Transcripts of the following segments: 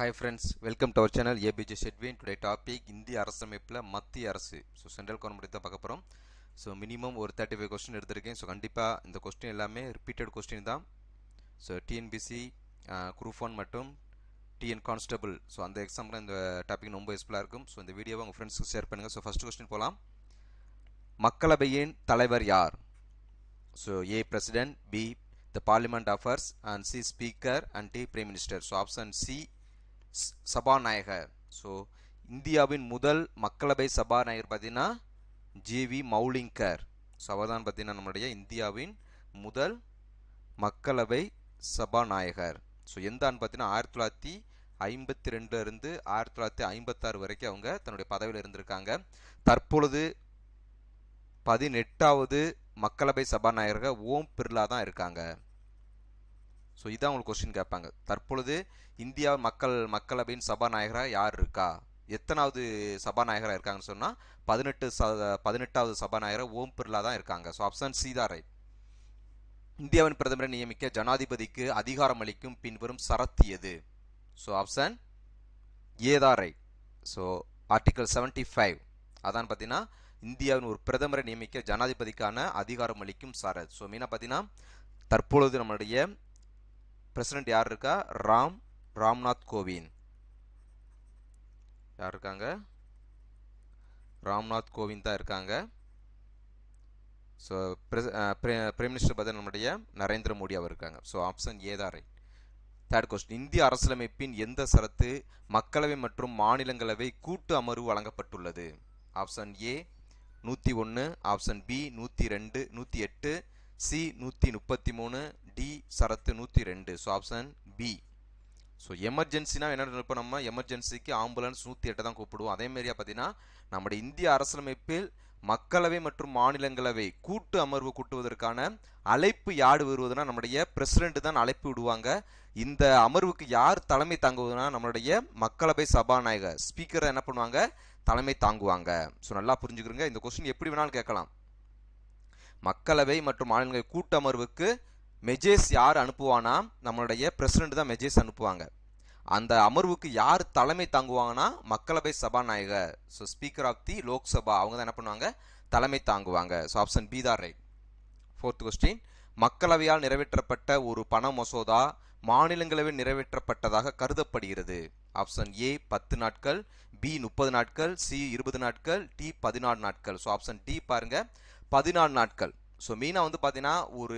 hi friends welcome to our channel APJ ஷெட்வின் today topic இந்திய அரசமைப்பில் மத்திய அரசு ஸோ சென்ட்ரல் கவர்மெண்ட் தான் பார்க்க போகிறோம் ஸோ மினிமம் ஒரு தேர்ட்டி ஃபைவ் கொஸ்டின் எடுத்திருக்கேன் ஸோ கண்டிப்பாக இந்த கொஸ்டின் எல்லாமே ரிப்பீட்டட் கொஸ்டின் தான் ஸோ டிஎன்பிசி குரூப் ஒன் மற்றும் டிஎன் கான்ஸ்டபிள் ஸோ அந்த எக்ஸாமில் இந்த டாபிக் ரொம்ப யூஸ்ஃபுல்லாக இருக்கும் ஸோ இந்த வீடியோவை உங்கள் ஃப்ரெண்ட்ஸுக்கு ஷேர் பண்ணுங்கள் ஸோ ஃபஸ்ட் கொஸ்டின் போகலாம் மக்களவையின் தலைவர் யார் so A president B the parliament affairs and C speaker and D prime minister so option C சபாநாயகர் ஸோ இந்தியாவின் முதல் மக்களவை சபாநாயகர் பார்த்தீங்கன்னா ஜேவி மௌலிங்கர் ஸோ அவர் தான் பார்த்தீங்கன்னா நம்மளுடைய இந்தியாவின் முதல் மக்களவை சபாநாயகர் ஸோ எந்த ஆண்டு பார்த்தீங்கன்னா ஆயிரத்தி தொள்ளாயிரத்தி ஐம்பத்தி ரெண்டுலேருந்து ஆயிரத்தி தொள்ளாயிரத்தி ஐம்பத்தாறு வரைக்கும் அவங்க தன்னுடைய பதவியில் இருந்திருக்காங்க தற்பொழுது பதினெட்டாவது மக்களவை சபாநாயகராக ஓம் பிர்லா தான் இருக்காங்க ஸோ இதான் உங்களுக்கு கொஸ்டின் கேட்பாங்க தற்பொழுது இந்தியா மக்கள் மக்களவையின் சபாநாயகராக யார் இருக்கா எத்தனாவது சபாநாயகராக இருக்காங்கன்னு சொன்னால் பதினெட்டு ச பதினெட்டாவது சபாநாயகராக ஓம் பிர்லா தான் இருக்காங்க ஸோ ஆப்ஷன் சி தான் இந்தியாவின் பிரதமரை நியமிக்க ஜனாதிபதிக்கு அதிகாரம் அளிக்கும் பின்வரும் சரத்து எது ஸோ ஆப்ஷன் ஏதா right so article seventy five அதான் பார்த்தீங்கன்னா இந்தியாவின் ஒரு பிரதமரை நியமிக்க ஜனாதிபதிக்கான அதிகாரம் அளிக்கும் சரத் ஸோ மீனா பார்த்தீங்கன்னா தற்பொழுது நம்மளுடைய பிரசிடென்ட் யார் இருக்கா ராம் ராம்நாத் கோவிந்த் யார் இருக்காங்க ராம்நாத் கோவிந்த் தான் இருக்காங்க ஸோ பிரைம் மினிஸ்டர் பதில் நம்முடைய நரேந்திர மோடி அவர் இருக்காங்க ஸோ ஆப்ஷன் ஏ தான் ரைட் தேர்ட் கொஸ்டின் இந்திய அரசியலமைப்பின் எந்த சரத்து மக்களவை மற்றும் மாநிலங்களவை கூட்டு அமர்வு வழங்கப்பட்டுள்ளது ஆப்ஷன் ஏ நூற்றி ஒன்று ஆப்ஷன் பி நூற்றி ரெண்டு நூற்றி எட்டு சி நூற்றி முப்பத்தி மூணு டி சரத்து நூற்றி ரெண்டு ஸோ ஆப்ஷன் பி ஸோ எமர்ஜென்சினா என்ன இப்போ நம்ம எமர்ஜென்சிக்கு ஆம்புலன்ஸ் நூற்றி எட்டு தான் கூப்பிடுவோம் அதே மாதிரியா பார்த்தீங்கன்னா நம்முடைய இந்திய அரசியலமைப்பில் மக்களவை மற்றும் மாநிலங்களவை கூட்டு அமர்வு கூட்டுவதற்கான அழைப்பு யாடு வருவதுனா நம்முடைய பிரசிடென்ட் தான் அழைப்பு விடுவாங்க இந்த அமர்வுக்கு யார் தலைமை தாங்குவதுனா நம்மளுடைய மக்களவை சபாநாயகர் ஸ்பீக்கரை என்ன பண்ணுவாங்க தலைமை தாங்குவாங்க ஸோ நல்லா புரிஞ்சுக்கிறோங்க இந்த கொஸ்டின் எப்படி வேணாலும் கேட்கலாம் மக்களவை மற்றும் மாநிலங்கள் கூட்டமர்வுக்கு மெஜேஸ் யார் அனுப்புவானா நம்மளுடைய பிரசிடென்ட் தான் மெஜேஸ் அனுப்புவாங்க அந்த அமர்வுக்கு யார் தலைமை தாங்குவாங்கன்னா மக்களவை சபாநாயகர் so speaker of the Lok Sabha அவங்க தான் என்ன பண்ணுவாங்க தலைமை தாங்குவாங்க ஸோ ஆப்ஷன் பி தார் ரைட் ஃபோர்த் கொஸ்டின் மக்களவையால் நிறைவேற்றப்பட்ட ஒரு பண மசோதா மாநிலங்களவை நிறைவேற்றப்பட்டதாக கருதப்படுகிறது ஆப்ஷன் ஏ பத்து நாட்கள் பி முப்பது நாட்கள் சி இருபது நாட்கள் டி பதினாறு நாட்கள் ஸோ ஆப்ஷன் டி பாருங்கள் பதினாலு நாட்கள் ஸோ மீனா வந்து பார்த்தீங்கன்னா ஒரு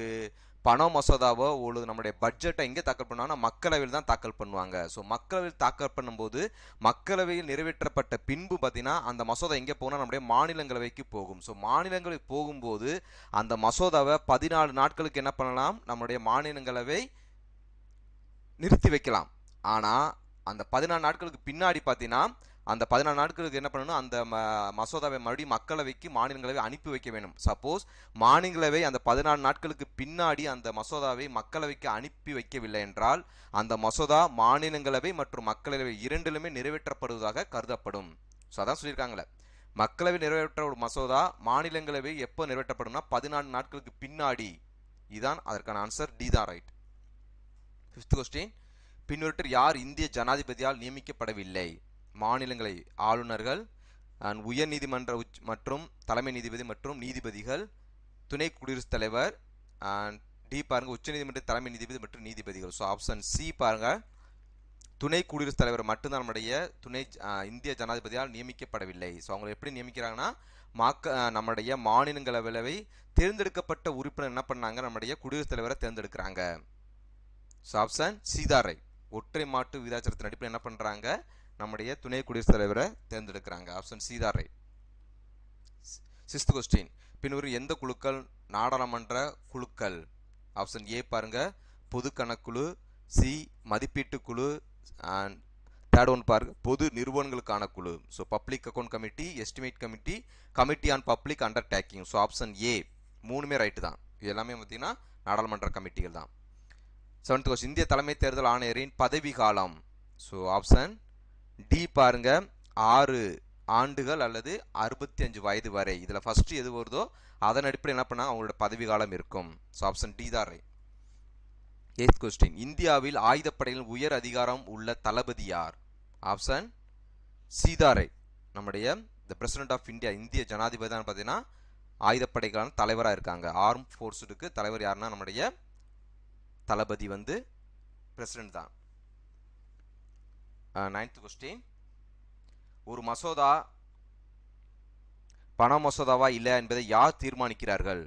பண மசோதாவோ ஒரு நம்மளுடைய பட்ஜெட்டை எங்கே தாக்கல் பண்ணுவாங்கன்னா மக்களவையில் தான் தாக்கல் பண்ணுவாங்க ஸோ மக்களவையில் தாக்கல் பண்ணும்போது மக்களவையில் நிறைவேற்றப்பட்ட பின்பு பார்த்தீங்கன்னா அந்த மசோதா எங்கே போனால் நம்முடைய மாநிலங்களவைக்கு போகும் ஸோ மாநிலங்களுக்கு போகும்போது அந்த மசோதாவை பதினாலு நாட்களுக்கு என்ன பண்ணலாம் நம்முடைய மாநிலங்களவை நிறுத்தி வைக்கலாம் ஆனால் அந்த பதினாலு நாட்களுக்கு பின்னாடி பார்த்தீங்கன்னா அந்த பதினாலு நாட்களுக்கு என்ன பண்ணணும் அந்த மசோதாவை மறுபடியும் மக்களவைக்கு மாநிலங்களவை அனுப்பி வைக்க வேண்டும் சப்போஸ் மாநிலங்களவை அந்த பதினாலு நாட்களுக்கு பின்னாடி அந்த மசோதாவை மக்களவைக்கு அனுப்பி வைக்கவில்லை என்றால் அந்த மசோதா மாநிலங்களவை மற்றும் மக்களவை இரண்டிலுமே நிறைவேற்றப்படுவதாக கருதப்படும் ஸோ அதான் சொல்லியிருக்காங்களே மக்களவை நிறைவேற்ற ஒரு மசோதா மாநிலங்களவை எப்போ நிறைவேற்றப்படும்னா பதினாலு நாட்களுக்கு பின்னாடி இதுதான் அதற்கான ஆன்சர் டி தான் ரைட் ஃபிஃப்த் கொஸ்டின் பின்வற்று யார் இந்திய ஜனாதிபதியால் நியமிக்கப்படவில்லை மாநிலங்களை ஆளுநர்கள் உயர் நீதிமன்ற உச் மற்றும் தலைமை நீதிபதி மற்றும் நீதிபதிகள் துணை குடியரசுத் தலைவர் டி பாருங்கள் உச்சநீதிமன்ற தலைமை நீதிபதி மற்றும் நீதிபதிகள் ஸோ ஆப்ஷன் சி பாருங்கள் துணை குடியரசுத் தலைவர் மட்டும்தான் நம்முடைய துணை இந்திய ஜனாதிபதியால் நியமிக்கப்படவில்லை ஸோ அவங்களை எப்படி நியமிக்கிறாங்கன்னா மாக்க நம்முடைய மாநிலங்களவை தேர்ந்தெடுக்கப்பட்ட உறுப்பினர் என்ன பண்ணாங்க நம்முடைய குடியரசுத் தலைவரை தேர்ந்தெடுக்கிறாங்க ஸோ ஆப்ஷன் சீதாரை ஒற்றை மாட்டு விதாச்சாரத்தின் அடிப்படையில் என்ன பண்ணுறாங்க நம்முடைய துணை குடியரசுத் தலைவரை தேர்ந்தெடுக்கிறாங்க ஆப்ஷன் சீதா ரே சிஸ்த் கொஸ்டின் பின்வரும் எந்த குழுக்கள் நாடாளுமன்ற குழுக்கள் ஆப்ஷன் ஏ பாருங்க பொது கணக்குழு சி மதிப்பீட்டு குழு அண்ட் தேர்ட் ஒன் பாருங்க பொது நிறுவனங்களுக்கான குழு so public account committee estimate committee committee on public undertaking so option A மூணுமே ரைட்டு தான் இது எல்லாமே பார்த்தீங்கன்னா நாடாளுமன்ற கமிட்டிகள் தான் செவன்த் கொஸ்டின் இந்திய தலைமை தேர்தல் ஆணையரின் பதவி காலம் ஸோ ஆப்ஷன் டி பாருங்க ஆறு ஆண்டுகள் அல்லது அறுபத்தி அஞ்சு வயது வரை இதில் ஃபஸ்ட்டு எது வருதோ அதன் அடிப்படையில் என்ன பண்ணா அவங்களோட பதவி காலம் இருக்கும் ஸோ ஆப்ஷன் டி தான் எய்த் கொஸ்டின் இந்தியாவில் ஆயுதப்படையில் உயர் அதிகாரம் உள்ள தளபதி யார் ஆப்ஷன் சீதாரை நம்முடைய த பிரசிடென்ட் ஆஃப் இந்தியா இந்திய ஜனாதிபதி தான் பார்த்தீங்கன்னா ஆயுதப்படைக்கான தலைவராக இருக்காங்க ஆர்ம் ஃபோர்ஸுக்கு தலைவர் யாருன்னா நம்முடைய தளபதி வந்து பிரசிடென்ட் தான் நைன்த் கொஸ்டின் ஒரு மசோதா பண மசோதாவா இல்லை என்பதை யார் தீர்மானிக்கிறார்கள்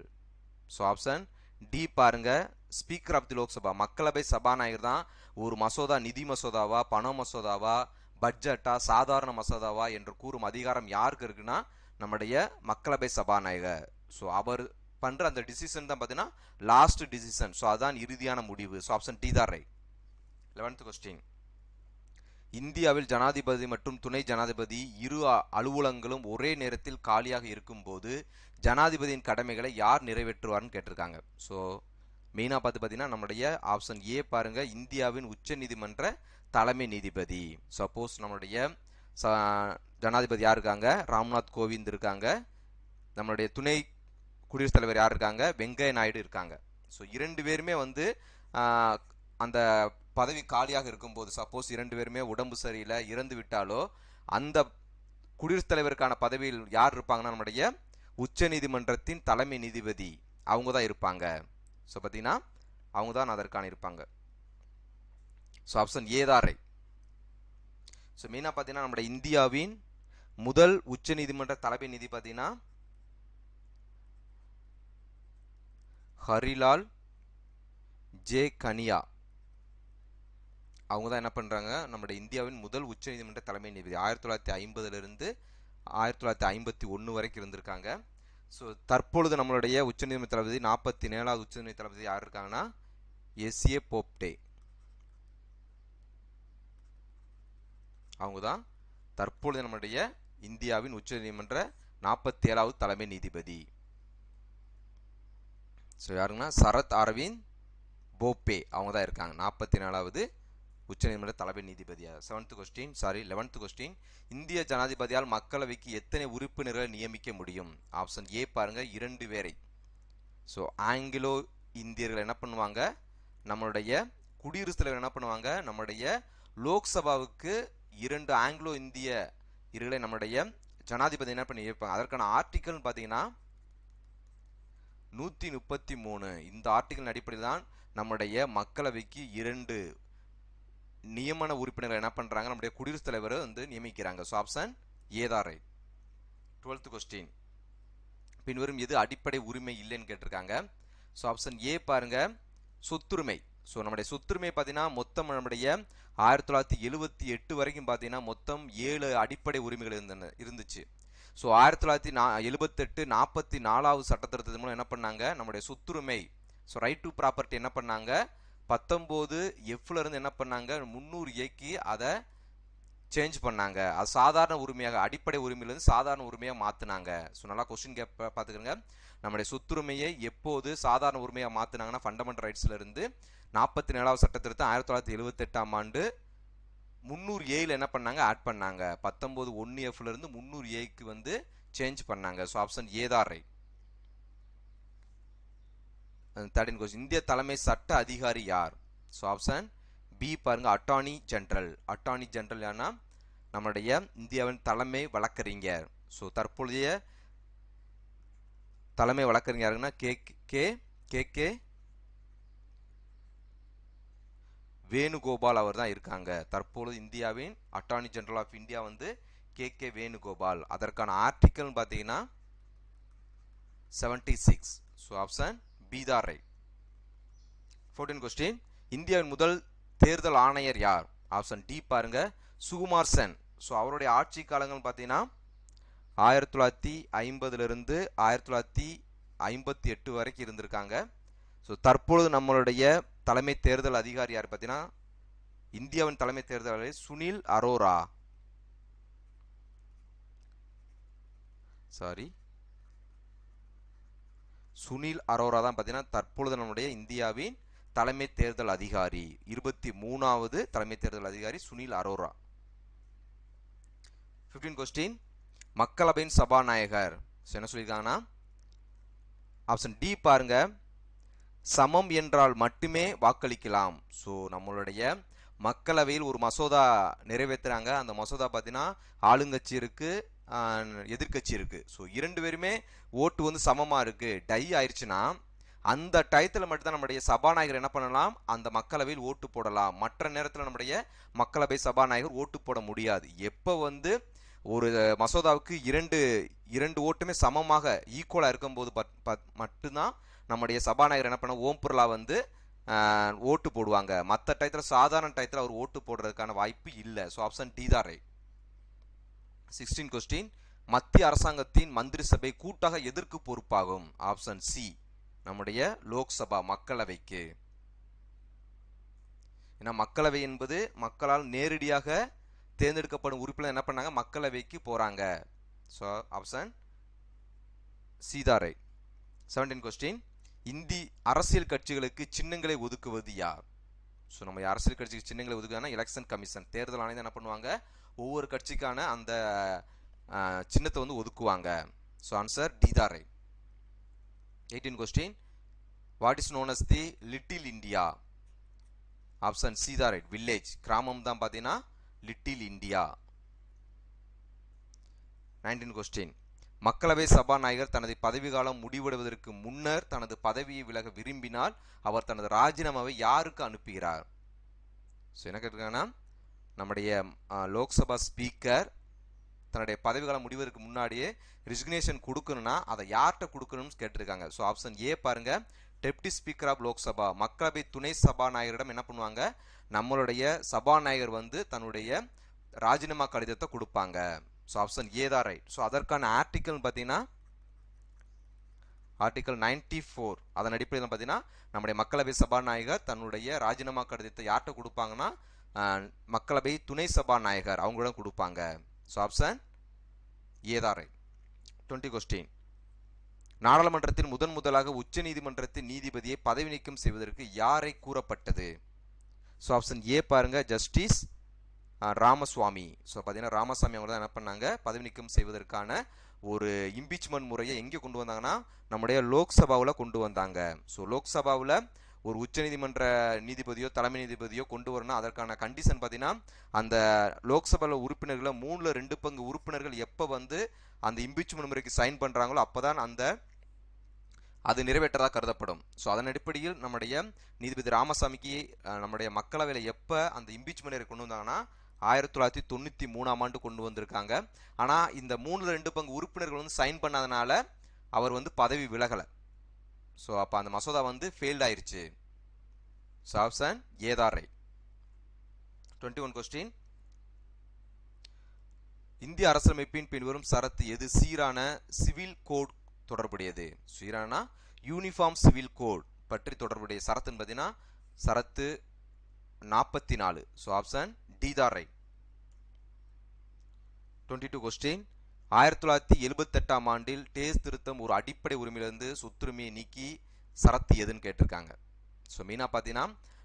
ஸோ ஆப்ஷன் டி பாருங்க ஸ்பீக்கர் ஆஃப் தி லோக்சபா மக்களவை சபாநாயகர் தான் ஒரு மசோதா நிதி மசோதாவா பண மசோதாவா பட்ஜெட்டா சாதாரண மசோதாவா என்று கூறும் அதிகாரம் யாருக்கு இருக்குன்னா நம்முடைய மக்களவை சபாநாயகர் ஸோ அவர் பண்ற அந்த டிசிஷன் தான் பார்த்தீங்கன்னா லாஸ்ட் டிசிஷன் ஸோ அதான் இறுதியான முடிவு ஸோ ஆப்ஷன் டி தான் ரைட் லெவன்த் கொஸ்டின் இந்தியாவில் ஜனாதிபதி மற்றும் துணை ஜனாதிபதி இரு அலுவலகங்களும் ஒரே நேரத்தில் காலியாக இருக்கும்போது ஜனாதிபதியின் கடமைகளை யார் நிறைவேற்றுவார்னு கேட்டிருக்காங்க ஸோ மெயினாக பார்த்து பார்த்தீங்கன்னா நம்முடைய ஆப்ஷன் ஏ பாருங்கள் இந்தியாவின் உச்ச நீதிமன்ற தலைமை நீதிபதி சப்போஸ் நம்மளுடைய ச ஜனாதிபதி யார் இருக்காங்க ராம்நாத் கோவிந்த் இருக்காங்க நம்மளுடைய துணை குடியரசுத் தலைவர் யார் இருக்காங்க வெங்கைய நாயுடு இருக்காங்க ஸோ இரண்டு பேருமே வந்து அந்த பதவி காலியாக இருக்கும்போது சப்போஸ் இரண்டு பேருமே உடம்பு சரியில்லை இறந்து விட்டாலோ அந்த குடியரசுத் தலைவருக்கான பதவியில் யார் இருப்பாங்கன்னா நம்முடைய உச்ச நீதிமன்றத்தின் தலைமை நீதிபதி அவங்க தான் இருப்பாங்க ஸோ பார்த்தீங்கன்னா அவங்க தான் அதற்கான இருப்பாங்க ஸோ ஆப்ஷன் ஏதாரை ஸோ மெயினாக பார்த்தீங்கன்னா நம்முடைய இந்தியாவின் முதல் உச்ச நீதிமன்ற தலைமை நீதி பார்த்தீங்கன்னா ஹரிலால் ஜே கனியா அவங்க தான் என்ன பண்ணுறாங்க நம்மளுடைய இந்தியாவின் முதல் உச்சநீதிமன்ற தலைமை நீதிபதி ஆயிரத்தி தொள்ளாயிரத்தி ஐம்பதுலேருந்து ஆயிரத்தி தொள்ளாயிரத்தி ஐம்பத்தி ஒன்று வரைக்கும் இருந்திருக்காங்க ஸோ தற்பொழுது நம்மளுடைய உச்சநீதிமன்ற தளபதி நாற்பத்தி ஏழாவது உச்சநீதிமன்ற தளபதி யார் இருக்காங்கன்னா எஸ்ஏ போப்டே அவங்க தான் தற்பொழுது நம்மளுடைய இந்தியாவின் உச்சநீதிமன்ற நாற்பத்தி ஏழாவது தலைமை நீதிபதி ஸோ யாருங்கன்னா சரத் அரவிந்த் போப்பே அவங்க தான் இருக்காங்க நாற்பத்தி நாலாவது உச்சநீதிமன்ற தலைமை நீதிபதியார் seventh question sorry eleventh question இந்திய ஜனாதிபதியால் மக்களவைக்கு எத்தனை உறுப்பினர்களை நியமிக்க முடியும் ஆப்ஷன் ஏ பாருங்க இரண்டு பேரை ஸோ ஆங்கிலோ இந்தியர்கள் என்ன பண்ணுவாங்க நம்மளுடைய குடியரசுத் தலைவர் என்ன பண்ணுவாங்க நம்முடைய லோக்சபாவுக்கு இரண்டு ஆங்கிலோ இந்திய இருகளை நம்முடைய ஜனாதிபதி என்ன பண்ணி இருப்பாங்க அதற்கான ஆர்டிக்கல் பார்த்தீங்கன்னா நூற்றி முப்பத்தி மூணு இந்த ஆர்டிக்கலின் அடிப்படையில் தான் நம்முடைய மக்களவைக்கு இரண்டு நியமன உறுப்பினர் என்ன பண்ணுறாங்க நம்முடைய குடியரசுத் தலைவர் வந்து நியமிக்கிறாங்க ஸோ ஆப்ஷன் ஏதா டுவெல்த் கொஸ்டின் பின்வரும் எது அடிப்படை உரிமை இல்லைன்னு கேட்டிருக்காங்க ஸோ ஆப்ஷன் ஏ பாருங்க சொத்துரிமை ஸோ நம்முடைய சொத்துரிமை பார்த்தீங்கன்னா மொத்தம் நம்முடைய ஆயிரத்தி தொள்ளாயிரத்தி எழுபத்தி எட்டு வரைக்கும் பார்த்தீங்கன்னா மொத்தம் ஏழு அடிப்படை உரிமைகள் இருந்தன இருந்துச்சு ஸோ ஆயிரத்தி தொள்ளாயிரத்தி நா எழுபத்தெட்டு நாற்பத்தி நாலாவது சட்டத்திருத்தத்தின் மூலம் என்ன பண்ணாங்க நம்முடைய சொத்துரிமை ஸோ ரைட் டு ப்ராப்பர்ட்டி என்ன பண்ணாங்க பத்தொம்போது எஃப்ல இருந்து என்ன பண்ணாங்க முந்நூறு ஏக்கி அதை சேஞ்ச் பண்ணாங்க அது சாதாரண உரிமையாக அடிப்படை உரிமையிலிருந்து சாதாரண உரிமையாக மாற்றினாங்க ஸோ நல்லா கொஸ்டின் கேப் பார்த்துக்கிறங்க நம்முடைய சொத்துரிமையை எப்போது சாதாரண உரிமையாக மாற்றினாங்கன்னா ஃபண்டமெண்டல் இருந்து நாற்பத்தி நாலாவது சட்டத்திருத்தம் ஆயிரத்தி தொள்ளாயிரத்தி எழுபத்தெட்டாம் ஆண்டு முந்நூறு ஏயில் என்ன பண்ணாங்க ஆட் பண்ணாங்க பத்தொம்போது ஒன்று எஃப்லேருந்து முந்நூறு ஏக்கு வந்து சேஞ்ச் பண்ணாங்க so option A right thirteen question இந்திய தலைமை சட்ட அதிகாரி யார் ஸோ ஆப்ஷன் பி பாருங்க அட்டார்னி ஜென்ரல் அட்டார்னி ஜென்ரல் யாருன்னா நம்மளுடைய இந்தியாவின் தலைமை வழக்கறிஞர் ஸோ தற்பொழுதைய தலைமை வழக்கறிஞர் யாருன்னா K K K K Venugopal அவர் தான் இருக்காங்க தற்பொழுது இந்தியாவின் அட்டார்னி ஜென்ரல் ஆஃப் இந்தியா வந்து கே கே வேணுகோபால் அதற்கான ஆர்டிக்கல்னு பார்த்தீங்கன்னா செவன்டி சிக்ஸ் ஸோ ஆப்ஷன் பீதாரை ஃபோர்டீன் கொஸ்டின் இந்தியாவின் முதல் தேர்தல் ஆணையர் யார் ஆப்ஷன் டி பாருங்க சுகுமார் சென் ஸோ அவருடைய ஆட்சி காலங்கள் பார்த்தீங்கன்னா ஆயிரத்தி தொள்ளாயிரத்தி ஐம்பதுலேருந்து ஆயிரத்தி தொள்ளாயிரத்தி ஐம்பத்தி எட்டு வரைக்கும் இருந்திருக்காங்க ஸோ தற்பொழுது நம்மளுடைய தலைமை தேர்தல் அதிகாரி யார் பார்த்தீங்கன்னா இந்தியாவின் தலைமை தேர்தல் அதிகாரி சுனில் அரோரா சாரி சுனில் அரோரா தான் பார்த்தீங்கன்னா தற்பொழுது நம்முடைய இந்தியாவின் தலைமை தேர்தல் அதிகாரி இருபத்தி மூணாவது தலைமை தேர்தல் அதிகாரி சுனில் அரோரா ஃபிஃப்டீன் கொஸ்டின் மக்களவையின் சபாநாயகர் என்ன சொல்லியிருக்காங்கன்னா ஆப்ஷன் டி பாருங்க சமம் என்றால் மட்டுமே வாக்களிக்கலாம் ஸோ நம்மளுடைய மக்களவையில் ஒரு மசோதா நிறைவேற்றுறாங்க அந்த மசோதா பார்த்தீங்கன்னா ஆளுங்கட்சி இருக்குது எதிர்கட்சி இருக்குது ஸோ இரண்டு பேருமே ஓட்டு வந்து சமமாக இருக்குது டை ஆயிடுச்சுன்னா அந்த டயத்தில் மட்டும்தான் நம்முடைய சபாநாயகர் என்ன பண்ணலாம் அந்த மக்களவையில் ஓட்டு போடலாம் மற்ற நேரத்தில் நம்முடைய மக்களவை சபாநாயகர் ஓட்டு போட முடியாது எப்போ வந்து ஒரு மசோதாவுக்கு இரண்டு இரண்டு ஓட்டுமே சமமாக ஈக்குவலாக இருக்கும்போது மட்டும்தான் நம்முடைய சபாநாயகர் என்ன பண்ண ஓம் பிர்லா வந்து ஓட்டு போடுவாங்க மற்ற டயத்தில் சாதாரண டயத்தில் அவர் ஓட்டு போடுறதுக்கான வாய்ப்பு இல்லை ஸோ ஆப்ஷன் டி தான் ரைட் சிக்ஸ்டீன் கொஸ்டின் மத்திய அரசாங்கத்தின் மந்திரி சபை கூட்டாக எதற்கு பொறுப்பாகும் ஆப்ஷன் சி நம்முடைய லோக்சபா மக்களவைக்கு ஏன்னா மக்களவை என்பது மக்களால் நேரடியாக தேர்ந்தெடுக்கப்படும் உறுப்பினர் என்ன பண்ணாங்க மக்களவைக்கு போறாங்க ஸோ ஆப்ஷன் சீதாரை செவன்டீன் கொஸ்டின் இந்தி அரசியல் கட்சிகளுக்கு சின்னங்களை ஒதுக்குவது யார் ஸோ நம்ம அரசியல் கட்சிக்கு சின்னங்களை ஒதுக்குதுன்னா எலெக்ஷன் கமிஷன் தேர்தல் ஆணையம் என்ன பண்ணுவாங்க ஒவ்வொரு கட்சிக்கான அந்த சின்னத்தை வந்து ஒதுக்குவாங்க so answer D eighteen question what is known as the little India option C right village கிராமம் தான் பார்த்தீங்கன்னா லிட்டில் இந்தியா நைன்டீன் கொஸ்டின் மக்களவை சபாநாயகர் தனது பதவி காலம் முடிவடைவதற்கு முன்னர் தனது பதவியை விலக விரும்பினால் அவர் தனது ராஜினாமாவை யாருக்கு அனுப்புகிறார் ஸோ என்ன நம்முடைய லோக்சபா ஸ்பீக்கர் தன்னுடைய பதவிகாலம் முடிவதற்கு முன்னாடியே ரிசிக்னேஷன் கொடுக்கணும்னா அதை யார்கிட்ட கொடுக்கணும்னு கேட்டிருக்காங்க ஸோ ஆப்ஷன் ஏ பாருங்கள் டெப்டி ஸ்பீக்கர் ஆஃப் லோக்சபா மக்களவை துணை சபாநாயகரிடம் என்ன பண்ணுவாங்க நம்மளுடைய சபாநாயகர் வந்து தன்னுடைய ராஜினாமா கடிதத்தை கொடுப்பாங்க ஸோ ஆப்ஷன் ஏ தான் ரைட் ஸோ அதற்கான ஆர்டிக்கல் பார்த்தீங்கன்னா ஆர்டிக்கல் நைன்டி ஃபோர் அதன் அடிப்படையில் பார்த்தீங்கன்னா நம்முடைய மக்களவை சபாநாயகர் தன்னுடைய ராஜினாமா கடிதத்தை யார்கிட்ட கொடுப்பாங்கன்னா மக்களவை துணை சபாநாயகர் அவங்களும் கொடுப்பாங்க ஸோ ஆப்ஷன் ஏதாரை டுவெண்ட்டி கொஸ்டின் நாடாளுமன்றத்தில் முதன் முதலாக உச்ச நீதிமன்றத்தின் நீதிபதியை பதவி நீக்கம் செய்வதற்கு யாரை கூறப்பட்டது ஸோ ஆப்ஷன் ஏ பாருங்கள் ஜஸ்டிஸ் ராமசுவாமி ஸோ பார்த்தீங்கன்னா ராமசாமி அவங்க தான் என்ன பண்ணாங்க பதவி நீக்கம் செய்வதற்கான ஒரு இம்பீச்மெண்ட் முறையை எங்கே கொண்டு வந்தாங்கன்னா நம்முடைய லோக்சபாவில் கொண்டு வந்தாங்க ஸோ லோக்சபாவில் ஒரு உச்சநீதிமன்ற நீதிபதியோ தலைமை நீதிபதியோ கொண்டு வரணும் அதற்கான கண்டிஷன் பார்த்தீங்கன்னா அந்த லோக்சபால உறுப்பினர்களை மூணில் ரெண்டு பங்கு உறுப்பினர்கள் எப்போ வந்து அந்த இம்பீச்மெண்ட் முறைக்கு சைன் பண்ணுறாங்களோ அப்போ தான் அந்த அது நிறைவேற்றதாக கருதப்படும் ஸோ அதன் அடிப்படையில் நம்முடைய நீதிபதி ராமசாமிக்கு நம்முடைய மக்களவையில் எப்போ அந்த இம்பீச்மெண்ட் கொண்டு வந்தாங்கன்னா ஆயிரத்தி தொள்ளாயிரத்தி தொண்ணூற்றி மூணாம் ஆண்டு கொண்டு வந்திருக்காங்க ஆனால் இந்த மூணில் ரெண்டு பங்கு உறுப்பினர்கள் வந்து சைன் பண்ணாதனால அவர் வந்து பதவி விலகலை ஸோ அப்போ அந்த மசோதா வந்து ஃபெயில்ட் ஆயிடுச்சு ஏதா டுவெண்ட்டி ஒன் கொஸ்டின் இந்திய அரசமைப்பின் பின்வரும் சரத்து எது சீரான சிவில் கோட் தொடர்புடையது சீரானா யூனிஃபார்ம் சிவில் கோட் பற்றி தொடர்புடைய சரத்துன்னு பார்த்தீங்கன்னா சரத்து நாற்பத்தி நாலு ஸோ ஆப்ஷன் டி தார் டுவெண்ட்டி டூ கொஸ்டின் ஆயிரத்தி தொள்ளாயிரத்தி எழுபத்தெட்டாம் ஆண்டில் டேஸ் திருத்தம் ஒரு அடிப்படை உரிமையிலிருந்து சொத்துரிமையை நீக்கி சரத்து எதுன்னு கேட்டிருக்காங்க ஸோ மெயினாக பார்த்தீங்கன்னா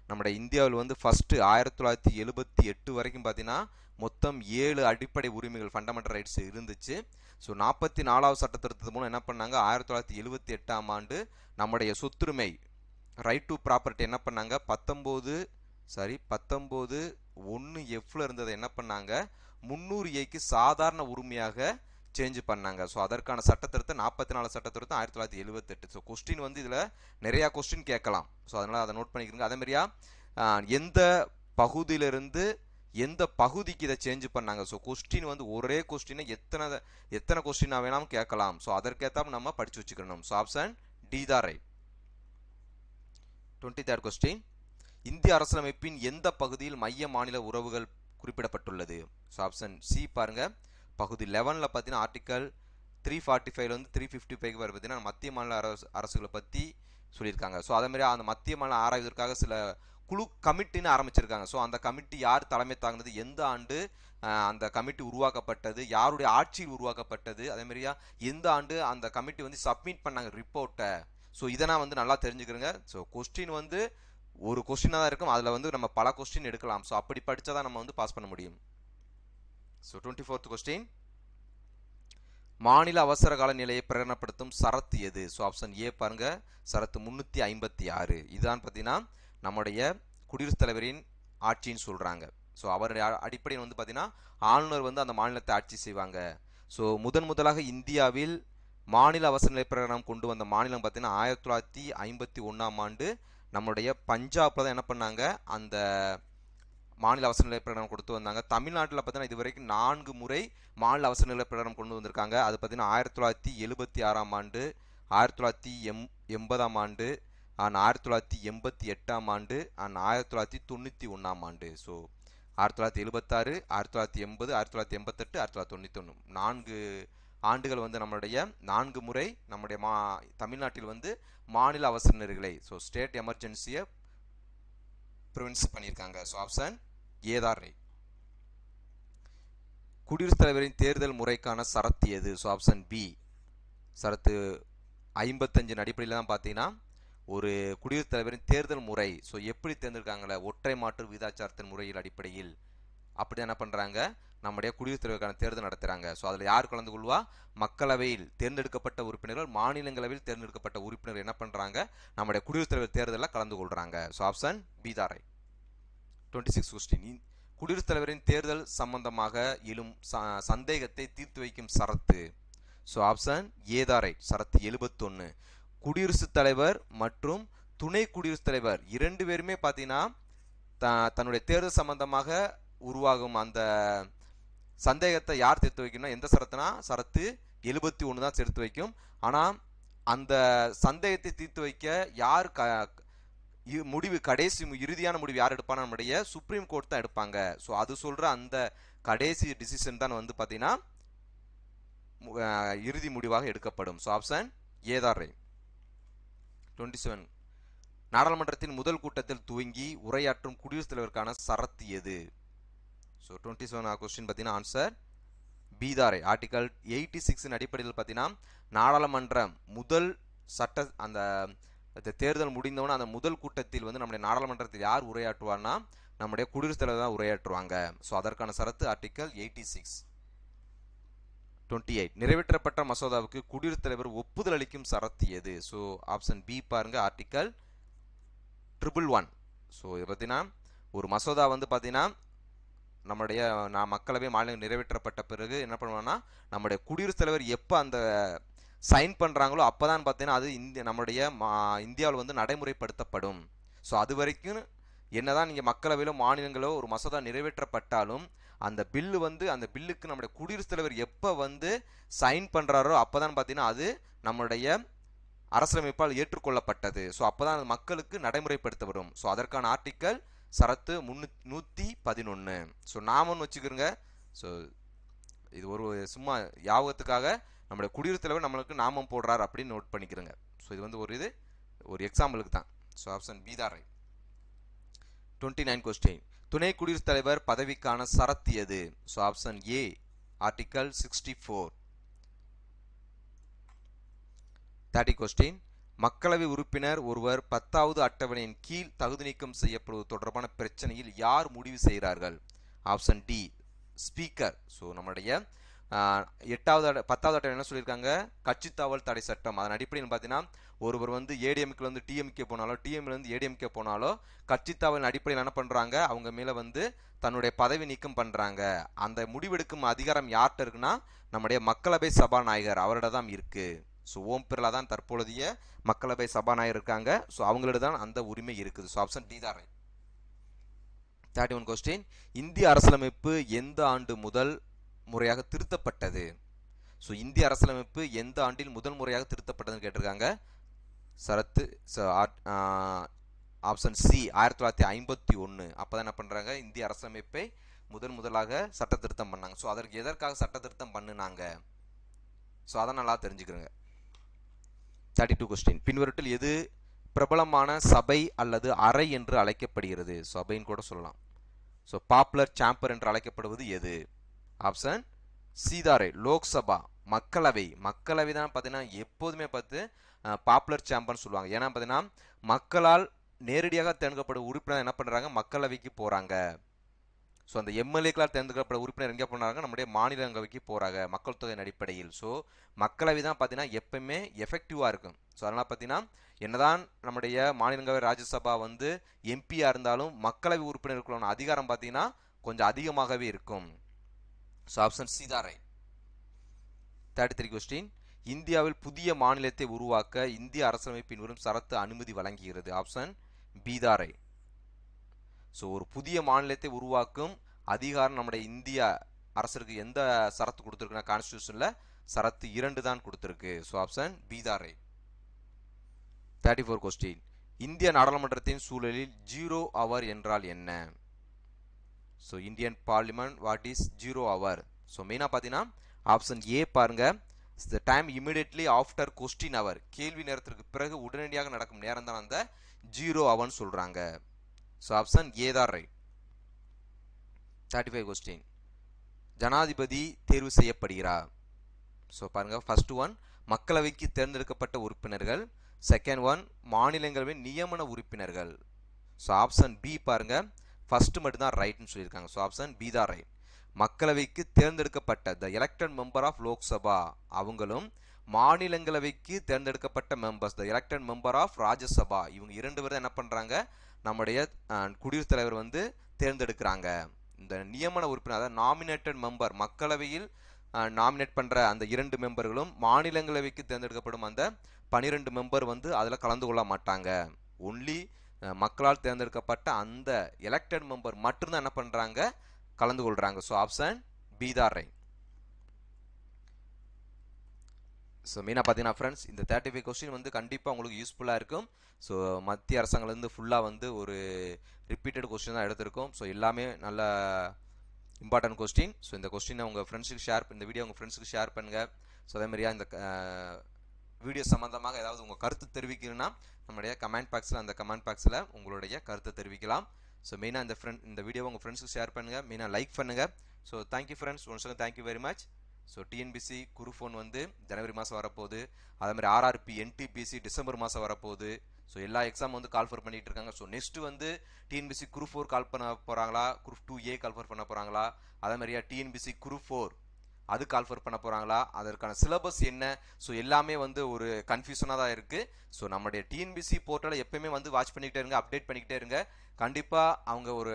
நம்முடைய இந்தியாவில் வந்து ஃபஸ்ட்டு ஆயிரத்தி தொள்ளாயிரத்தி எழுபத்தி எட்டு வரைக்கும் பார்த்தீங்கன்னா மொத்தம் ஏழு அடிப்படை உரிமைகள் ஃபண்டமெண்டல் ரைட்ஸ் இருந்துச்சு ஸோ நாற்பத்தி நாலாவது சட்ட திருத்தத்து மூலம் என்ன பண்ணாங்க ஆயிரத்தி தொள்ளாயிரத்தி எழுபத்தி எட்டாம் ஆண்டு நம்முடைய சொத்துரிமை ரைட் டு ப்ராப்பர்ட்டி என்ன பண்ணாங்க பத்தொம்போது சாரி பத்தொம்போது ஒன்று எஃப்ல இருந்ததை என்ன பண்ணாங்க முந்நூறு ஏக்கு சாதாரண உரிமையாக சேஞ்ச் பண்ணாங்க ஸோ அதற்கான சட்டத்திருத்தம் நாற்பத்தி நாலு சட்டத்திருத்தம் ஆயிரத்தி தொள்ளாயிரத்தி எழுபத்தெட்டு ஸோ கொஸ்டின் வந்து இதில் நிறையா கொஸ்டின் கேட்கலாம் ஸோ அதனால் அதை நோட் அதே மாதிரியா எந்த பகுதியிலிருந்து எந்த பகுதிக்கு இதை சேஞ்ச் பண்ணாங்க ஸோ கொஸ்டின் வந்து ஒரே கொஸ்டினை எத்தனை எத்தனை கொஸ்டினாக வேணாலும் கேட்கலாம் ஸோ அதற்கேற்ற நம்ம படித்து வச்சுக்கணும் ஸோ ஆப்ஷன் டி தான் டுவெண்ட்டி தேர்ட் கொஸ்டின் இந்திய அரசியலமைப்பின் எந்த பகுதியில் மைய மாநில உறவுகள் குறிப்பிடப்பட்டுள்ளது ஸோ ஆப்ஷன் சி பாருங்கள் பகுதி லெவனில் பார்த்தீங்கன்னா ஆர்டிக்கல் த்ரீ ஃபார்ட்டி ஃபைவ்லேருந்து த்ரீ ஃபிஃப்டி ஃபைவ் வரை பார்த்தீங்கன்னா மத்திய மாநில அரசு அரசுகளை பற்றி சொல்லியிருக்காங்க ஸோ அதேமாதிரி அந்த மத்திய மாநில ஆராய்வதற்காக சில குழு கமிட்டின்னு ஆரம்பிச்சிருக்காங்க ஸோ அந்த கமிட்டி யார் தலைமை தாங்கினது எந்த ஆண்டு அந்த கமிட்டி உருவாக்கப்பட்டது யாருடைய ஆட்சியில் உருவாக்கப்பட்டது மாதிரியா எந்த ஆண்டு அந்த கமிட்டி வந்து சப்மிட் பண்ணாங்க ரிப்போர்ட்டை ஸோ இதை நான் வந்து நல்லா தெரிஞ்சுக்கிறேங்க ஸோ கொஸ்டின் வந்து ஒரு கொஸ்டினாக தான் இருக்கும் அதில் வந்து நம்ம பல கொஸ்டின் எடுக்கலாம் ஸோ அப்படி படித்தா தான் நம்ம வந்து பாஸ் பண்ண முடியும் ஸோ டுவெண்ட்டி ஃபோர்த் கொஸ்டின் மாநில அவசர கால நிலையை பிரகடனப்படுத்தும் சரத்து எது ஸோ ஆப்ஷன் ஏ பாருங்க சரத்து முந்நூற்றி ஐம்பத்தி ஆறு இதுதான் பார்த்தீங்கன்னா நம்முடைய குடியரசுத் தலைவரின் ஆட்சின்னு சொல்கிறாங்க ஸோ அவருடைய அடிப்படையில் வந்து பார்த்தீங்கன்னா ஆளுநர் வந்து அந்த மாநிலத்தை ஆட்சி செய்வாங்க ஸோ முதன் முதலாக இந்தியாவில் மாநில அவசர நிலை பிரகடனம் கொண்டு வந்த மாநிலம் பார்த்தீங்கன்னா ஆயிரத்தி தொள்ளாயிரத்தி ஐம்பத்தி ஒன்றாம் ஆண்டு நம்மளுடைய பஞ்சாபில் தான் என்ன பண்ணாங்க அந்த மாநில அவசர நிலை பிரகடனம் கொடுத்து வந்தாங்க தமிழ்நாட்டில் பார்த்தீங்கன்னா இது வரைக்கும் நான்கு முறை மாநில அவசர நிலை பிரகடனம் கொண்டு வந்திருக்காங்க அது பார்த்தீங்கன்னா ஆயிரத்தி தொள்ளாயிரத்தி எழுபத்தி ஆறாம் ஆண்டு ஆயிரத்தி தொள்ளாயிரத்தி எம் எண்பதாம் ஆண்டு அண்ட் ஆயிரத்தி தொள்ளாயிரத்தி எண்பத்தி எட்டாம் ஆண்டு அண்ட் ஆயிரத்தி தொள்ளாயிரத்தி தொண்ணூற்றி ஒன்றாம் ஆண்டு ஸோ ஆயிரத்தி தொள்ளாயிரத்தி எழுபத்தாறு ஆயிரத்தி தொள்ளாயிரத்தி எண்பது ஆயிரத்தி தொள்ளாயிரத்தி எண்பத்தெட்டு ஆயிரத்தி தொள்ளாயிரத்தி தொண்ணூற்றி ஒன்று நான்கு ஆண்டுகள் வந்து நம்மளுடைய நான்கு முறை நம்முடைய மா தமிழ்நாட்டில் வந்து மாநில அவசர நிலைகளை ஸோ ஸ்டேட் எமர்ஜென்சியை ப்ரிவென்ஸ் பண்ணியிருக்காங்க ஸோ ஆப்ஷன் ஏதாரை குடியரசுத் தலைவரின் தேர்தல் முறைக்கான சரத்து எது ஸோ ஆப்ஷன் பி சரத்து ஐம்பத்தஞ்சின் அடிப்படையில் தான் பார்த்தீங்கன்னா ஒரு குடியரசுத் தலைவரின் தேர்தல் முறை ஸோ எப்படி தேர்ந்தெடுக்காங்களே ஒற்றை மாற்று விதாச்சாரத்தின் முறையில் அடிப்படையில் அப்படி என்ன பண்ணுறாங்க நம்முடைய குடியரசுத் தலைவருக்கான தேர்தல் நடத்துகிறாங்க ஸோ அதில் யார் கலந்து கொள்வா மக்களவையில் தேர்ந்தெடுக்கப்பட்ட உறுப்பினர்கள் மாநிலங்களவையில் தேர்ந்தெடுக்கப்பட்ட உறுப்பினர் என்ன பண்ணுறாங்க நம்முடைய குடியரசுத் தலைவர் தேர்தலில் கலந்து கொள்கிறாங்க ஸோ ஆப்ஷன் பீதாரை டுவெண்ட்டி சிக்ஸ் கொஸ்டின் குடியரசுத் தலைவரின் தேர்தல் சம்பந்தமாக எழும் சந்தேகத்தை தீர்த்து வைக்கும் சரத்து ஸோ ஆப்ஷன் ஏதாரை சரத்து எழுபத்தொன்று குடியரசுத் தலைவர் மற்றும் துணை குடியரசுத் தலைவர் இரண்டு பேருமே பார்த்தீங்கன்னா த தன்னுடைய தேர்தல் சம்பந்தமாக உருவாகும் அந்த சந்தேகத்தை யார் தீர்த்து வைக்கணும் எந்த சரத்துனா சரத்து எழுபத்தி ஒன்று தான் சேர்த்து வைக்கும் ஆனால் அந்த சந்தேகத்தை தீர்த்து வைக்க யார் க முடிவு கடைசி இறுதியான முடிவு யார் எடுப்பானா நம்முடைய சுப்ரீம் கோர்ட் தான் எடுப்பாங்க ஸோ அது சொல்கிற அந்த கடைசி டிசிஷன் தான் வந்து பார்த்தீங்கன்னா இறுதி முடிவாக எடுக்கப்படும் ஸோ ஆப்ஷன் ஏதார் ரே டுவெண்ட்டி செவன் நாடாளுமன்றத்தின் முதல் கூட்டத்தில் துவங்கி உரையாற்றும் குடியரசுத் தலைவருக்கான சரத்து எது ஸோ டுவெண்ட்டி செவன் கொஸ்டின் பார்த்தீங்கன்னா ஆன்சர் பீதாரை ஆர்டிகல் எயிட்டி சிக்ஸின் அடிப்படையில் பார்த்தீங்கன்னா நாடாளுமன்றம் முதல் சட்ட அந்த இந்த தேர்தல் முடிந்தவொன்னே அந்த முதல் கூட்டத்தில் வந்து நம்முடைய நாடாளுமன்றத்தில் யார் உரையாற்றுவார்னா நம்முடைய குடியரசுத் தலைவர் தான் உரையாற்றுவாங்க ஸோ அதற்கான சரத்து article eighty six twenty eight நிறைவேற்றப்பட்ட மசோதாவுக்கு குடியரசுத் தலைவர் ஒப்புதல் அளிக்கும் சரத்து எது ஸோ ஆப்ஷன் பி பாருங்க ஆர்டிக்கல் ட்ரிபிள் ஒன் ஸோ இதை பார்த்தீங்கன்னா ஒரு மசோதா வந்து பார்த்தீங்கன்னா நம்முடைய நான் மக்களவை மாநிலம் நிறைவேற்றப்பட்ட பிறகு என்ன பண்ணுவோம்னா நம்முடைய குடியரசுத் தலைவர் எப்போ அந்த சைன் பண்ணுறாங்களோ அப்போ தான் பார்த்தீங்கன்னா அது இந்த நம்முடைய இந்தியாவில் வந்து நடைமுறைப்படுத்தப்படும் ஸோ அது வரைக்கும் என்னதான் நீங்கள் மக்களவையிலோ மாநிலங்களோ ஒரு மசோதா நிறைவேற்றப்பட்டாலும் அந்த பில்லு வந்து அந்த பில்லுக்கு நம்முடைய குடியரசுத் தலைவர் எப்போ வந்து சைன் பண்ணுறாரோ அப்போ தான் பார்த்தீங்கன்னா அது நம்முடைய அரசியலமைப்பால் ஏற்றுக்கொள்ளப்பட்டது ஸோ அப்போ தான் அது மக்களுக்கு நடைமுறைப்படுத்தப்படும் ஸோ அதற்கான ஆர்டிக்கல் சரத்து முன்னூ நூற்றி பதினொன்று ஸோ நாமன்னு வச்சுக்கிறோங்க ஸோ இது ஒரு சும்மா யாபகத்துக்காக நம்மளுடைய குடியரசுத் தலைவர் நம்மளுக்கு நாமம் போடுறார் அப்படின்னு நோட் பண்ணிக்கிறோங்க ஸோ இது வந்து ஒரு இது ஒரு எக்ஸாம்பிளுக்கு தான் ஸோ ஆப்ஷன் பி தான் டுவெண்ட்டி நைன் கொஸ்டின் துணை குடியரசுத் தலைவர் பதவிக்கான சரத்து எது so option A article sixty four thirty question மக்களவை உறுப்பினர் ஒருவர் பத்தாவது அட்டவணையின் கீழ் தகுதி நீக்கம் செய்யப்படுவது தொடர்பான பிரச்சனையில் யார் முடிவு செய்கிறார்கள் ஆப்ஷன் டி ஸ்பீக்கர் ஸோ நம்முடைய எட்டாவது பத்தாவது அட்டவணை என்ன சொல்லியிருக்காங்க கட்சி தாவல் தடை சட்டம் அதன் அடிப்படையில் பார்த்தீங்கன்னா ஒருவர் வந்து ஏடிஎம்கே வந்து டிஎம்கே போனாலோ டிஎம்லேருந்து ஏடிஎம்கே போனாலோ கட்சி தாவலின் அடிப்படையில் என்ன பண்ணுறாங்க அவங்க மேலே வந்து தன்னுடைய பதவி நீக்கம் பண்ணுறாங்க அந்த முடிவெடுக்கும் அதிகாரம் யார்கிட்ட இருக்குன்னா நம்முடைய மக்களவை சபாநாயகர் அவரிட தான் இருக்குது ஸோ ஓம் பிர்லா தான் தற்பொழுதைய மக்களவை சபாநாயகர் இருக்காங்க ஸோ அவங்களோட தான் அந்த உரிமை இருக்குது ஸோ ஆப்ஷன் டி தான் தேர்ட்டி ஒன் கொஸ்டின் இந்திய அரசியலமைப்பு எந்த ஆண்டு முதல் முறையாக திருத்தப்பட்டது ஸோ இந்திய அரசியலமைப்பு எந்த ஆண்டில் முதல் முறையாக திருத்தப்பட்டதுன்னு கேட்டிருக்காங்க சரத்து ஆப்ஷன் சி ஆயிரத்தி தொள்ளாயிரத்தி ஐம்பத்தி ஒன்று அப்போ தான் என்ன பண்ணுறாங்க இந்திய அரசமைப்பை முதன் முதலாக சட்ட திருத்தம் பண்ணாங்க ஸோ அதற்கு எதற்காக சட்ட திருத்தம் பண்ணுனாங்க ஸோ அதை நல்லா தெரிஞ்சுக்கிறோங்க தேர்ட்டி டூ கொஸ்டின் பின்வருட்டில் எது பிரபலமான சபை அல்லது அறை என்று அழைக்கப்படுகிறது சபைன்னு கூட சொல்லலாம் ஸோ பாப்புலர் சாம்பர் என்று அழைக்கப்படுவது எது ஆப்ஷன் சீதாரை லோக்சபா மக்களவை மக்களவை தான் பார்த்தீங்கன்னா எப்போதுமே பார்த்து பாப்புலர் சாம்பர்னு சொல்லுவாங்க ஏன்னா பார்த்தீங்கன்னா மக்களால் நேரடியாக தேர்ந்தெடுக்கப்பட்ட உறுப்பினர் என்ன பண்ணுறாங்க மக்களவைக்கு போகிறாங்க ஸோ அந்த எம்எல்ஏக்களால் தேர்ந்தெடுக்கப்பட்ட உறுப்பினர் எங்கே பண்ணுறாங்க நம்முடைய மாநிலங்களவைக்கு போகிறாங்க மக்கள் தொகையின் அடிப்படையில் ஸோ மக்களவை தான் பார்த்தீங்கன்னா எப்பவுமே எஃபெக்டிவாக இருக்கும் ஸோ அதனால் பார்த்தீங்கன்னா என்னதான் நம்முடைய மாநிலங்களவை ராஜ்யசபா வந்து எம்பியாக இருந்தாலும் மக்களவை உறுப்பினருக்குள்ள அதிகாரம் பார்த்தீங்கன்னா கொஞ்சம் அதிகமாகவே இருக்கும் ஸோ ஆப்ஷன் சி தான் ரைட் தேர்ட்டி த்ரீ கொஸ்டின் இந்தியாவில் புதிய மாநிலத்தை உருவாக்க இந்திய அரசியலமைப்பு வரும் சரத்து அனுமதி வழங்குகிறது ஆப்ஷன் பீதாரை ஸோ ஒரு புதிய மாநிலத்தை உருவாக்கும் அதிகாரம் நம்முடைய இந்திய அரசருக்கு எந்த சரத்து கொடுத்துருக்குன்னா கான்ஸ்டியூஷனில் சரத்து இரண்டு தான் கொடுத்துருக்கு ஸோ ஆப்ஷன் பீதாரை தேர்ட்டி ஃபோர் கொஸ்டின் இந்திய நாடாளுமன்றத்தின் சூழலில் ஜீரோ அவர் என்றால் என்ன so Indian parliament what is zero hour so மெயினாக பார்த்தீங்கன்னா ஆப்ஷன் ஏ பாருங்கள் the time immediately after question hour கேள்வி நேரத்திற்கு பிறகு உடனடியாக நடக்கும் நேரம் தான் அந்த ஜீரோ அவர்னு சொல்கிறாங்க ஸோ ஆப்ஷன் ஏ தான் ரைட் ஜனாதிபதி தேர்வு செய்யப்படுகிறார் ஸோ பாருங்கள் ஃபஸ்ட்டு ஒன் மக்களவைக்கு தேர்ந்தெடுக்கப்பட்ட உறுப்பினர்கள் செகண்ட் ஒன் மாநிலங்களவை நியமன உறுப்பினர்கள் ஸோ ஆப்ஷன் பி பாருங்கள் ஃபஸ்ட்டு மட்டும்தான் ரைட்னு சொல்லியிருக்காங்க ஸோ ஆப்ஷன் பி தான் ரைட் மக்களவைக்கு தேர்ந்தெடுக்கப்பட்ட த எலெக்டட் மெம்பர் ஆஃப் லோக்சபா அவங்களும் மாநிலங்களவைக்கு தேர்ந்தெடுக்கப்பட்ட members the elected member of Rajya Sabha இவங்க இரண்டு பேரும் என்ன பண்ணுறாங்க நம்முடைய குடியரசுத் தலைவர் வந்து தேர்ந்தெடுக்கிறாங்க இந்த நியமன உறுப்பினர் அதாவது நாமினேட்டட் மெம்பர் மக்களவையில் நாமினேட் பண்ணுற அந்த இரண்டு மெம்பர்களும் மாநிலங்களவைக்கு தேர்ந்தெடுக்கப்படும் அந்த பனிரெண்டு மெம்பர் வந்து அதில் கலந்து கொள்ள மாட்டாங்க ஒன்லி மக்களால் தேர்ந்தெடுக்கப்பட்ட அந்த எலெக்டட் மெம்பர் மட்டும்தான் என்ன பண்ணுறாங்க கலந்து கொள்கிறாங்க ஸோ ஆப்ஷன் பீதார் ரைட் ஸோ மெயினாக பார்த்தீங்கன்னா ஃப்ரெண்ட்ஸ் இந்த தேர்ட்டி ஃபைவ் கொஸ்டின் வந்து கண்டிப்பாக உங்களுக்கு யூஸ்ஃபுல்லாக இருக்கும் ஸோ மத்திய அரசாங்கலேருந்து ஃபுல்லாக வந்து ஒரு ரிப்பீட்டட் கொஸ்டின் தான் எடுத்திருக்கும் ஸோ எல்லாமே நல்ல இம்பார்ட்டன்ட் கொஸ்டின் ஸோ இந்த கொஸ்டினை உங்கள் ஃப்ரெண்ட்ஸுக்கு ஷேர் இந்த வீடியோ உங்கள் ஃப்ரெண்ட்ஸுக்கு ஷேர் பண்ணுங்கள் ஸோ அதேமாதிரியா இந்த வீடியோ சம்மந்தமாக ஏதாவது உங்கள் கருத்து தெரிவிக்கணும்னா நம்முடைய கமெண்ட் பாக்ஸில் அந்த கமெண்ட் பாக்ஸில் உங்களுடைய கருத்தை தெரிவிக்கலாம் ஸோ மெயினாக இந்த ஃப்ரெண்ட் இந்த வீடியோவை உங்கள் ஃப்ரெண்ட்ஸுக்கு ஷேர் பண்ணுங்கள் மெயினாக லைக் பண்ணுங்கள் so thank you friends once thank you very much so TNPSC group four வந்து ஜனவரி மாதம் வரப்போகுது அதே மாதிரி ஆர்ஆர்பி என்டிபிசி டிசம்பர் மாதம் வரப்போகுது ஸோ எல்லா எக்ஸாம் வந்து கால் ஃபோர் பண்ணிகிட்டு இருக்காங்க ஸோ நெக்ஸ்ட்டு வந்து டிஎன்பிசி குரு ஃபோர் கால் பண்ண போகிறாங்களா group two A call for பண்ண போகிறாங்களா அதே மாதிரியா டிஎன்பிசி குரூப் ஃபோர் அதுக்கு ஆல்ஃபர் பண்ண போகிறாங்களா அதற்கான சிலபஸ் என்ன ஸோ எல்லாமே வந்து ஒரு கன்ஃபியூஷனாக தான் இருக்குது ஸோ நம்முடைய டிஎன்பிசி போர்ட்டலை எப்பயுமே வந்து வாட்ச் பண்ணிக்கிட்டே இருங்க அப்டேட் பண்ணிக்கிட்டே இருங்க கண்டிப்பாக அவங்க ஒரு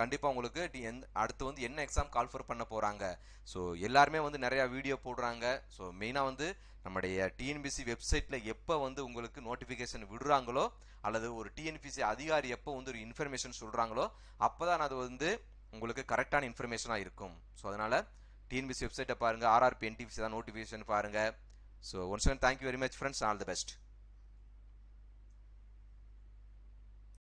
கண்டிப்பாக உங்களுக்கு டி எந் அடுத்து வந்து என்ன எக்ஸாம் கால்ஃபர் பண்ண போகிறாங்க ஸோ எல்லாருமே வந்து நிறையா வீடியோ போடுறாங்க ஸோ மெயினாக வந்து நம்முடைய டிஎன்பிசி வெப்சைட்டில் எப்போ வந்து உங்களுக்கு நோட்டிஃபிகேஷன் விடுறாங்களோ அல்லது ஒரு டிஎன்பிசி அதிகாரி எப்போ வந்து ஒரு இன்ஃபர்மேஷன் சொல்கிறாங்களோ அப்போ தான் அது வந்து உங்களுக்கு கரெக்டான இன்ஃபர்மேஷனாக இருக்கும் ஸோ அதனால் டிஎன்பிசி வெப்சைட்டை பாருங்கள் ஆர்ஆர்பி என்டிபிசி தான் நோட்டிஃபிகேஷன் பாருங்கள் so once one thank you very much friends all the best